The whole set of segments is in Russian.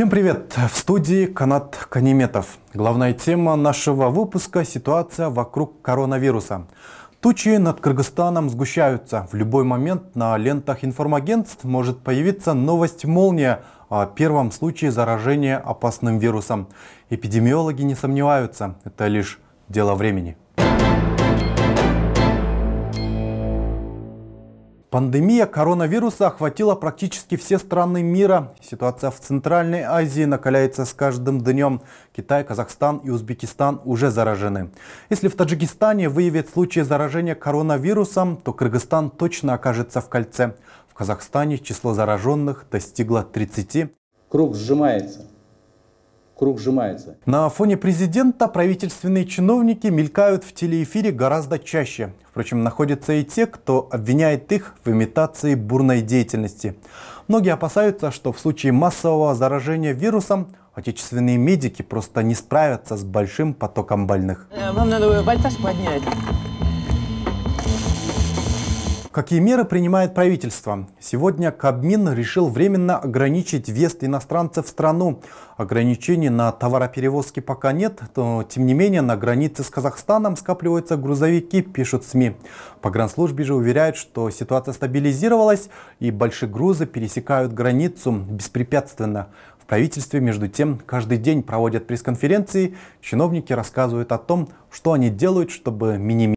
Всем привет! В студии Канат Каниметов. Главная тема нашего выпуска – ситуация вокруг коронавируса. Тучи над Кыргызстаном сгущаются. В любой момент на лентах информагентств может появиться новость «Молния» о первом случае заражения опасным вирусом. Эпидемиологи не сомневаются, это лишь дело времени. Пандемия коронавируса охватила практически все страны мира. Ситуация в Центральной Азии накаляется с каждым днем. Китай, Казахстан и Узбекистан уже заражены. Если в Таджикистане выявят случаи заражения коронавирусом, то Кыргызстан точно окажется в кольце. В Казахстане число зараженных достигло 30. Круг сжимается круг сжимается. На фоне президента правительственные чиновники мелькают в телеэфире гораздо чаще. Впрочем, находятся и те, кто обвиняет их в имитации бурной деятельности. Многие опасаются, что в случае массового заражения вирусом отечественные медики просто не справятся с большим потоком больных. Вам надо бальтаж поднять. Какие меры принимает правительство? Сегодня Кабмин решил временно ограничить въезд иностранцев в страну. Ограничений на товароперевозки пока нет, но тем не менее на границе с Казахстаном скапливаются грузовики, пишут СМИ. По Погранслужбе же уверяют, что ситуация стабилизировалась и большие грузы пересекают границу беспрепятственно. В правительстве, между тем, каждый день проводят пресс-конференции, чиновники рассказывают о том, что они делают, чтобы минимизировать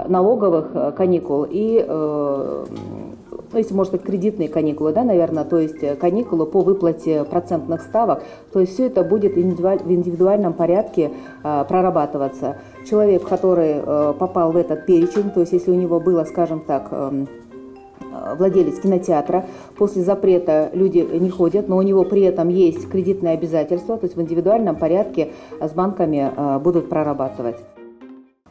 налоговых э, каникул и, э, ну, если можно сказать, кредитные каникулы, да, наверное, то есть э, каникулы по выплате процентных ставок, то есть все это будет в индивидуальном порядке прорабатываться. Человек, который попал в этот перечень, то есть если у него было, скажем так, эм, владелец кинотеатра. После запрета люди не ходят, но у него при этом есть кредитные обязательства, то есть в индивидуальном порядке с банками будут прорабатывать.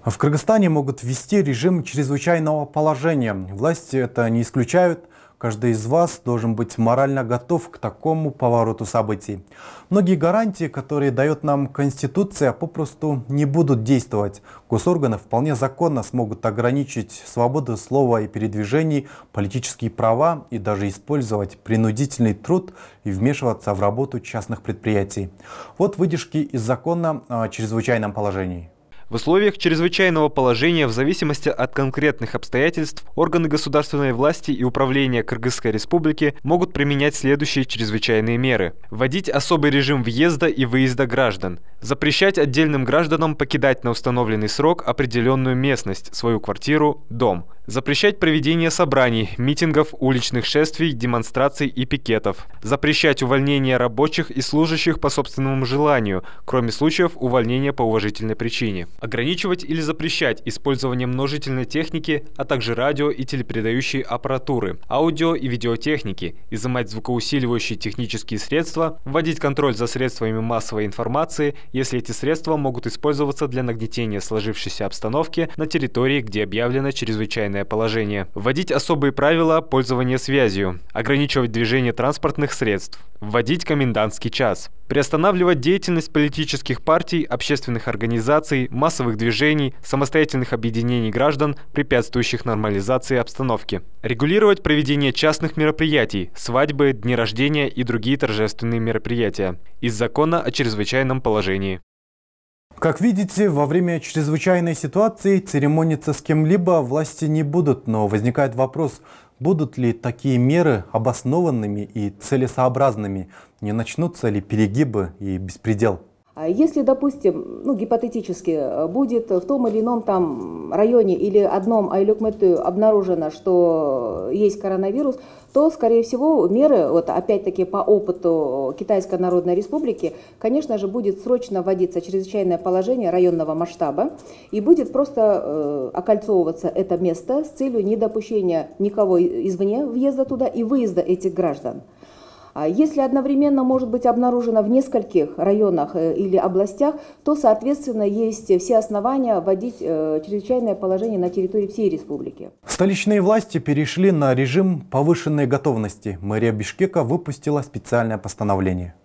В Кыргызстане могут ввести режим чрезвычайного положения. Власти это не исключают. Каждый из вас должен быть морально готов к такому повороту событий. Многие гарантии, которые дает нам Конституция, попросту не будут действовать. Госорганы вполне законно смогут ограничить свободу слова и передвижений, политические права и даже использовать принудительный труд и вмешиваться в работу частных предприятий. Вот выдержки из закона о чрезвычайном положении. В условиях чрезвычайного положения в зависимости от конкретных обстоятельств органы государственной власти и управления Кыргызской республики могут применять следующие чрезвычайные меры. Вводить особый режим въезда и выезда граждан. Запрещать отдельным гражданам покидать на установленный срок определенную местность, свою квартиру, дом. Запрещать проведение собраний, митингов, уличных шествий, демонстраций и пикетов. Запрещать увольнение рабочих и служащих по собственному желанию, кроме случаев увольнения по уважительной причине. Ограничивать или запрещать использование множительной техники, а также радио и телепередающей аппаратуры, аудио и видеотехники, изымать звукоусиливающие технические средства, вводить контроль за средствами массовой информации, если эти средства могут использоваться для нагнетения сложившейся обстановки на территории, где объявлено чрезвычайное положение, вводить особые правила пользования связью, ограничивать движение транспортных средств, вводить комендантский час приостанавливать деятельность политических партий, общественных организаций, массовых движений, самостоятельных объединений граждан, препятствующих нормализации обстановки, регулировать проведение частных мероприятий, свадьбы, дни рождения и другие торжественные мероприятия из закона о чрезвычайном положении. Как видите, во время чрезвычайной ситуации церемониться с кем-либо власти не будут, но возникает вопрос – Будут ли такие меры обоснованными и целесообразными? Не начнутся ли перегибы и беспредел? А если, допустим, ну, гипотетически, э, будет в том или ином там районе или одном Айлюкмету обнаружено, что есть коронавирус, то, скорее всего, меры, вот опять-таки по опыту Китайской Народной Республики, конечно же, будет срочно вводиться чрезвычайное положение районного масштаба и будет просто э, окольцовываться это место с целью недопущения никого извне въезда туда и выезда этих граждан. А если одновременно может быть обнаружено в нескольких районах э, или областях, то, соответственно, есть все основания вводить э, чрезвычайное положение на территории всей республики. Столичные власти перешли на режим повышенной готовности. Мэрия Бишкека выпустила специальное постановление.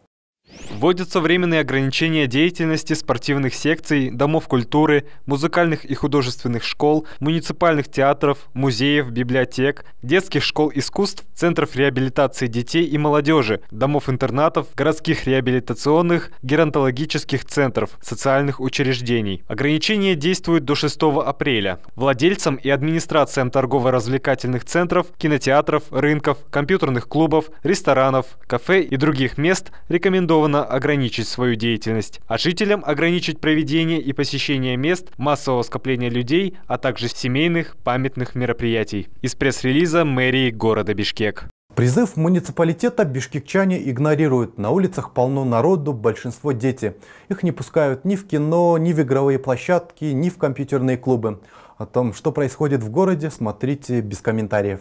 Вводятся временные ограничения деятельности спортивных секций, домов культуры, музыкальных и художественных школ, муниципальных театров, музеев, библиотек, детских школ искусств, центров реабилитации детей и молодежи, домов-интернатов, городских реабилитационных, геронтологических центров, социальных учреждений. Ограничения действуют до 6 апреля. Владельцам и администрациям торгово-развлекательных центров, кинотеатров, рынков, компьютерных клубов, ресторанов, кафе и других мест рекомендовано ограничить свою деятельность, а жителям ограничить проведение и посещение мест массового скопления людей, а также семейных памятных мероприятий. Из пресс-релиза мэрии города Бишкек. Призыв муниципалитета бишкекчане игнорируют. На улицах полно народу, большинство дети. Их не пускают ни в кино, ни в игровые площадки, ни в компьютерные клубы. О том, что происходит в городе, смотрите без комментариев.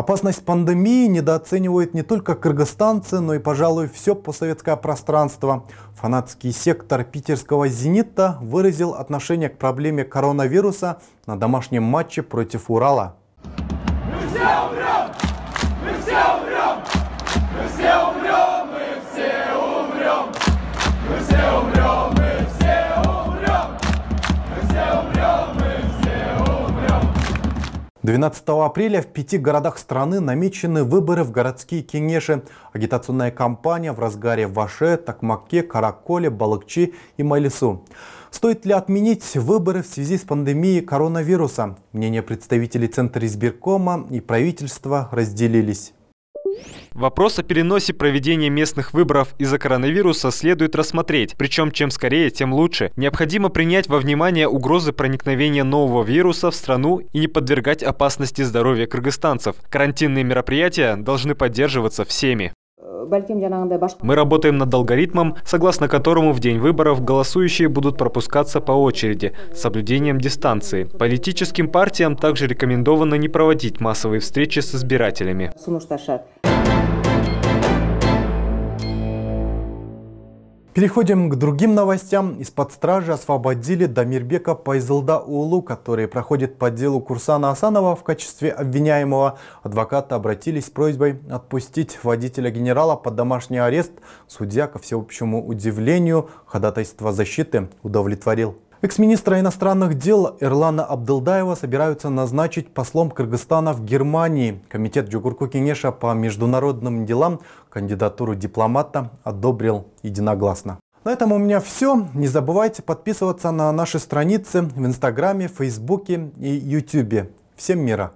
Опасность пандемии недооценивают не только кыргызстанцы, но и, пожалуй, все постсоветское пространство. Фанатский сектор питерского «Зенита» выразил отношение к проблеме коронавируса на домашнем матче против Урала. Мы все умрем! Мы все умрем! 12 апреля в пяти городах страны намечены выборы в городские кенеши. Агитационная кампания в разгаре в Аше, Такмаке, Караколе, Балыкчи и Майлису. Стоит ли отменить выборы в связи с пандемией коронавируса? Мнения представителей Центра избиркома и правительства разделились. Вопрос о переносе проведения местных выборов из-за коронавируса следует рассмотреть, причем чем скорее, тем лучше. Необходимо принять во внимание угрозы проникновения нового вируса в страну и не подвергать опасности здоровья кыргызстанцев. Карантинные мероприятия должны поддерживаться всеми. Мы работаем над алгоритмом, согласно которому в день выборов голосующие будут пропускаться по очереди с соблюдением дистанции. Политическим партиям также рекомендовано не проводить массовые встречи с избирателями. Переходим к другим новостям. Из-под стражи освободили Дамирбека Улу, который проходит по делу Курсана Асанова в качестве обвиняемого. Адвокаты обратились с просьбой отпустить водителя генерала под домашний арест. Судья, ко всеобщему удивлению, ходатайство защиты удовлетворил. Экс-министра иностранных дел Ирлана Абдылдаева собираются назначить послом Кыргызстана в Германии. Комитет Джугурку Кенеша по международным делам кандидатуру дипломата одобрил единогласно. На этом у меня все. Не забывайте подписываться на наши страницы в Инстаграме, Фейсбуке и Ютубе. Всем мира!